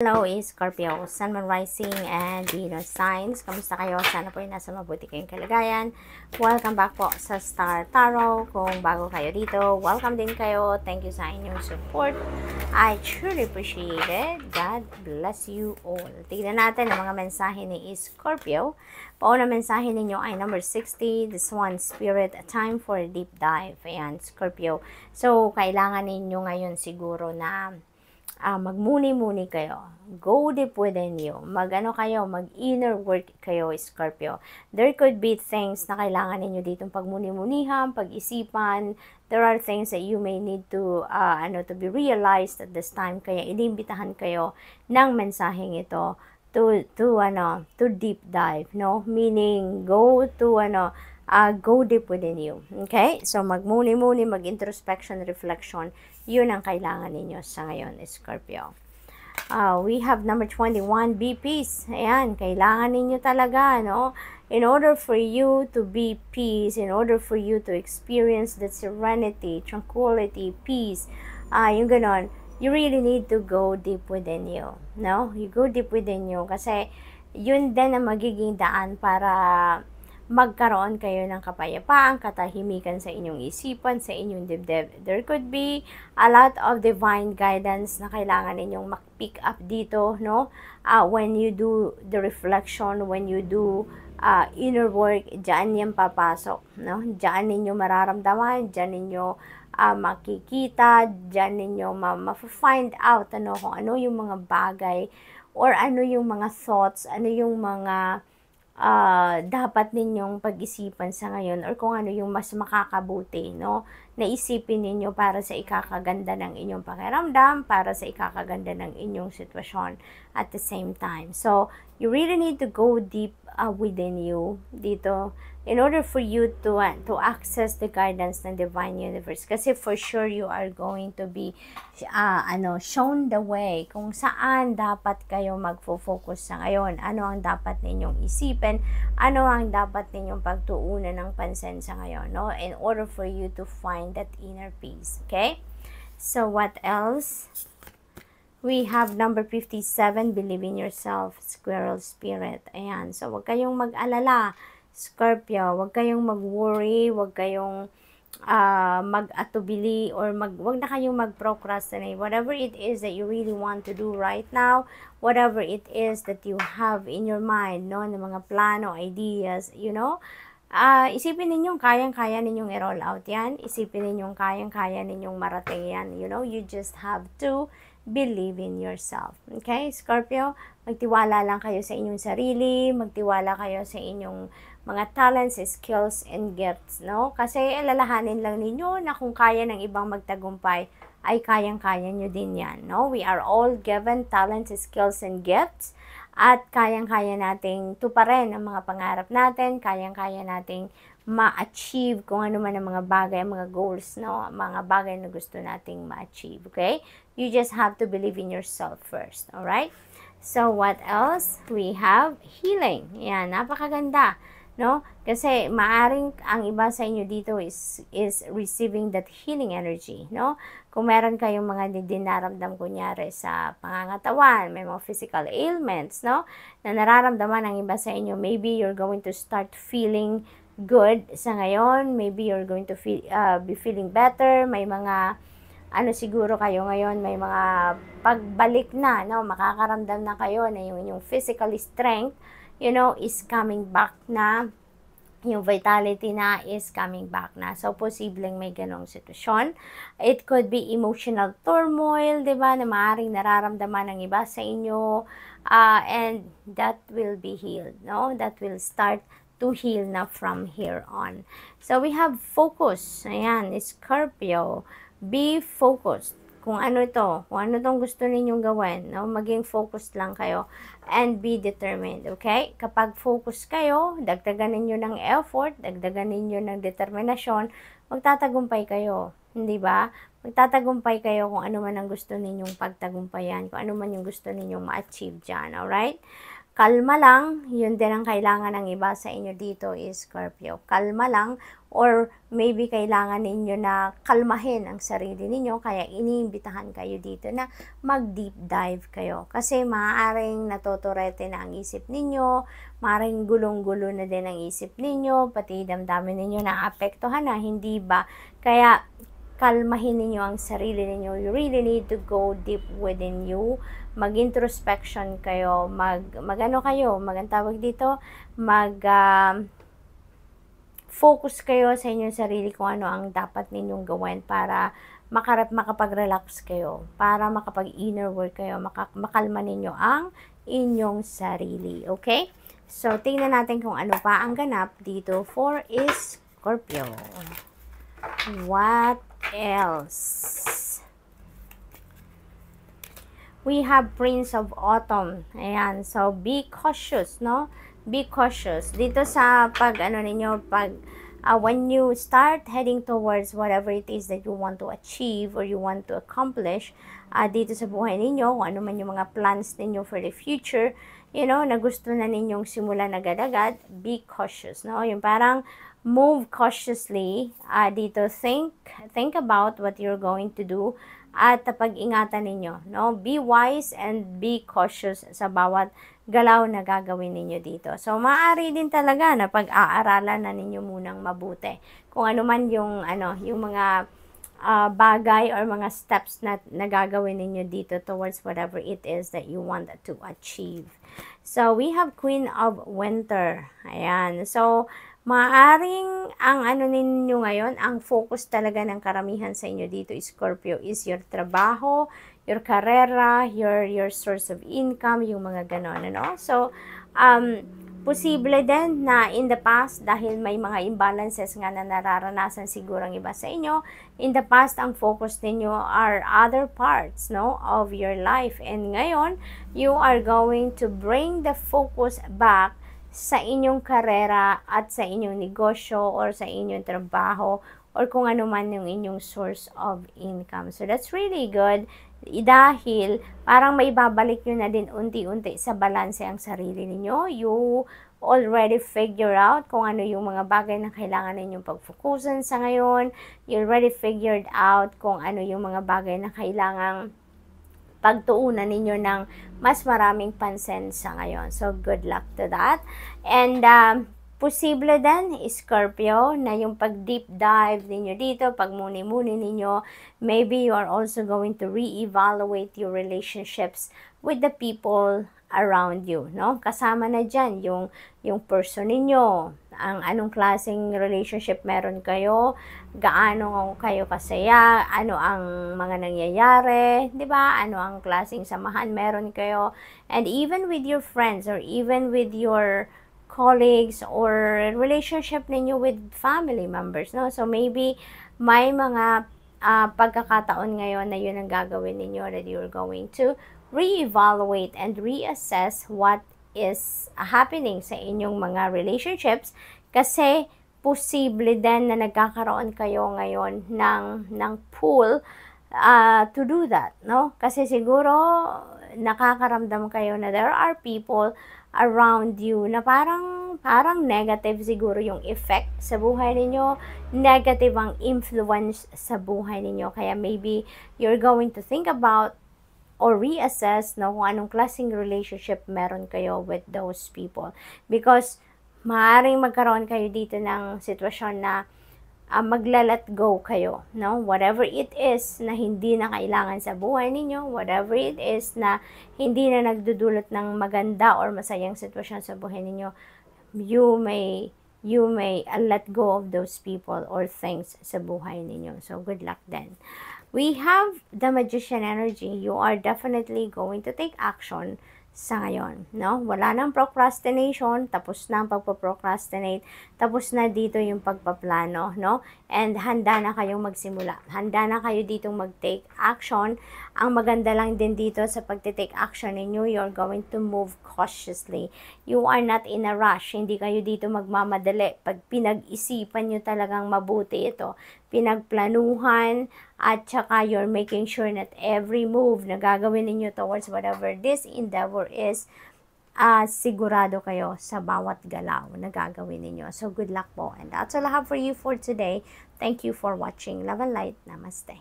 Hello is Scorpio, Sun, Moon, Rising, and Venus Signs. Kamusta kayo? Sana po ay nasa mabuti kayong kalagayan. Welcome back po sa Star Tarot. Kung bago kayo dito, welcome din kayo. Thank you sa inyong support. I truly appreciate it. God bless you all. Tignan natin ang mga mensahe ni Scorpio. Pauna mensahe ninyo ay number 60, this one, Spirit, a time for a deep dive. Ayan, Scorpio. So, kailangan ninyo ngayon siguro na uh, magmuni-muni kayo. Go deep within you. Magano kayo, mag-inner work kayo, Scorpio. There could be things na kailangan ninyo ditong pagmuni-munihan, pag-isipan. There are things that you may need to, uh, ano, to be realized at this time. Kaya inimbitahan kayo ng mensaheng ito to, to, ano, to deep dive, no? Meaning, go to, ano, uh, go deep within you. Okay? So, magmuni-muni, mag-introspection, reflection, yun ang kailangan ninyo sa ngayon, Scorpio. Uh, we have number 21, be peace. Ayan, kailangan ninyo talaga, no? In order for you to be peace, in order for you to experience that serenity, tranquility, peace, uh, yung ganon, you really need to go deep within you. No? You go deep within you kasi yun din ang magiging daan para magkaroon kayo ng kapayapaan, katahimikan sa inyong isipan, sa inyong dibdib. There could be a lot of divine guidance na kailangan ninyong mag-pick up dito, no? Uh, when you do the reflection, when you do uh, inner work, dyan yan papasok, no? Dyan ninyo mararamdaman, dyan ninyo uh, makikita, dyan ninyo ma- ma-find out, ano, kung ano yung mga bagay or ano yung mga thoughts, ano yung mga uh, dapat ninyong pag-isipan sa ngayon or kung ano yung mas makakabuti, no? Naisipin ninyo para sa ikakaganda ng inyong pakiramdam, para sa ikakaganda ng inyong sitwasyon at the same time. So, you really need to go deep uh, within you dito in order for you to uh, to access the guidance ng divine universe kasi for sure you are going to be uh, ano shown the way kung saan dapat kayo magfo-focus sa ngayon ano ang dapat ninyong isipin ano ang dapat ninyong pagtuunan ng pansin sa ngayon no in order for you to find that inner peace okay so what else We have number 57, believe in yourself, squirrel spirit. Ayan. So, wag kayong mag-alala Scorpio, wag kayong mag-worry, wag kayong uh, mag-atubili or mag, wag na kayong mag-procrastinate. Whatever it is that you really want to do right now, whatever it is that you have in your mind, no, ng mga plano, ideas, you know, uh, isipin ninyong kayang-kaya ninyong i-roll out yan. Isipin ninyong kayang-kaya ninyong marating yan. You know, you just have to believe in yourself. Okay, Scorpio, magtiwala lang kayo sa inyong sarili, magtiwala kayo sa inyong mga talents, skills, and gifts, no? Kasi alalahanin lang ninyo na kung kaya ng ibang magtagumpay, ay kayang-kaya nyo din yan, no? We are all given talents, skills, and gifts at kayang-kaya nating tuparin ang mga pangarap natin, kayang-kaya nating ma-achieve kung ano man ang mga bagay, mga goals, no? Mga bagay na gusto nating ma-achieve, okay? You just have to believe in yourself first, alright? So, what else? We have healing. Yan, napakaganda no? Kasi maaring ang iba sa inyo dito is is receiving that healing energy, no? Kung meron kayong mga dinaramdam kunyari sa pangangatawan, may mga physical ailments, no? Na nararamdaman ang iba sa inyo, maybe you're going to start feeling good sa ngayon, maybe you're going to feel uh, be feeling better, may mga ano siguro kayo ngayon may mga pagbalik na, no? Makakaramdam na kayo na yung inyong physical strength you know, is coming back na. Yung vitality na is coming back na. So, posibleng may ganong sitwasyon. It could be emotional turmoil, di ba, na maaaring nararamdaman ng iba sa inyo. Uh, and that will be healed, no? That will start to heal na from here on. So, we have focus. Ayan, Scorpio. Be focused kung ano to, kung ano tong gusto ninyong gawin, no? maging focused lang kayo and be determined, okay? Kapag focus kayo, dagdagan ninyo ng effort, dagdagan ninyo ng determinasyon, magtatagumpay kayo, hindi ba? Magtatagumpay kayo kung ano man ang gusto ninyong pagtagumpayan, kung ano man yung gusto ninyong ma-achieve dyan, alright? kalma lang, yun din ang kailangan ng iba sa inyo dito is eh, Scorpio. Kalma lang or maybe kailangan ninyo na kalmahin ang sarili ninyo kaya iniimbitahan kayo dito na mag deep dive kayo. Kasi maaaring natotorete na ang isip ninyo, maaaring gulong-gulo na din ang isip ninyo, pati damdamin ninyo na apektuhan na, hindi ba? Kaya kalmahin ninyo ang sarili ninyo. You really need to go deep within you. Mag-introspection kayo. Mag, magano kayo? Magantawag dito? Mag, uh, focus kayo sa inyong sarili kung ano ang dapat ninyong gawin para makarap makapag-relax kayo, para makapag-inner work kayo, maka, makalma ninyo ang inyong sarili. Okay? So, tingnan natin kung ano pa ang ganap dito for is Scorpio. What else? We have Prince of Autumn. Ayan. So, be cautious, no? Be cautious. Dito sa pag, ano ninyo, pag, uh, when you start heading towards whatever it is that you want to achieve or you want to accomplish, uh, dito sa buhay ninyo, kung ano man yung mga plans ninyo for the future, you know, na gusto na ninyong simulan agad-agad, be cautious, no? Yung parang, move cautiously uh, dito think think about what you're going to do at pag-ingatan ninyo no be wise and be cautious sa bawat galaw na gagawin ninyo dito so maaari din talaga na pag-aaralan na ninyo munang mabuti kung ano man yung ano yung mga uh, bagay or mga steps na, na gagawin ninyo dito towards whatever it is that you want to achieve. So, we have Queen of Winter. Ayan. So, Maaring ang ano ninyo ngayon, ang focus talaga ng karamihan sa inyo dito, Scorpio, is your trabaho, your carrera, your your source of income, yung mga ganon, ano? So, um, posible din na in the past, dahil may mga imbalances nga na nararanasan siguro ang iba sa inyo, in the past, ang focus ninyo are other parts, no, of your life. And ngayon, you are going to bring the focus back sa inyong karera at sa inyong negosyo or sa inyong trabaho or kung ano man yung inyong source of income. So that's really good dahil parang maibabalik nyo na din unti-unti sa balanse ang sarili ninyo. You already figure out kung ano yung mga bagay na kailangan ninyong pagfokusan sa ngayon. You already figured out kung ano yung mga bagay na kailangan pagtuunan ninyo ng mas maraming pansensya ngayon. So, good luck to that. And, um, Posible din, Scorpio, na yung pag-deep dive ninyo dito, pag muni-muni ninyo, maybe you are also going to reevaluate your relationships with the people around you, no? Kasama na diyan yung yung person ninyo, ang anong klaseng relationship meron kayo, gaano kayo kasaya, ano ang mga nangyayari, 'di ba? Ano ang klaseng samahan meron kayo, and even with your friends or even with your colleagues or relationship ninyo with family members, no? So, maybe may mga uh, pagkakataon ngayon na yun ang gagawin ninyo that you're going to reevaluate and reassess what is happening sa inyong mga relationships kasi posible din na nagkakaroon kayo ngayon ng ng pool uh, to do that no kasi siguro nakakaramdam kayo na there are people around you na parang parang negative siguro yung effect sa buhay ninyo, negative ang influence sa buhay ninyo. Kaya maybe you're going to think about or reassess no, kung anong klaseng relationship meron kayo with those people. Because maaring magkaroon kayo dito ng sitwasyon na uh, ah, magla-let go kayo, no? Whatever it is na hindi na kailangan sa buhay ninyo, whatever it is na hindi na nagdudulot ng maganda or masayang sitwasyon sa buhay ninyo, you may you may uh, let go of those people or things sa buhay ninyo. So good luck then. We have the magician energy. You are definitely going to take action sa ngayon, no? Wala nang procrastination, tapos na ang pagpo-procrastinate, tapos na dito yung pagpaplano, no? And handa na kayong magsimula. Handa na kayo ditong mag-take action ang maganda lang din dito sa pagte-take action ninyo, you're going to move cautiously. You are not in a rush. Hindi kayo dito magmamadali. Pag pinag-isipan nyo talagang mabuti ito, pinagplanuhan, at saka you're making sure that every move na gagawin ninyo towards whatever this endeavor is, uh, sigurado kayo sa bawat galaw na gagawin ninyo. So, good luck po. And that's all I have for you for today. Thank you for watching. Love and light. Namaste.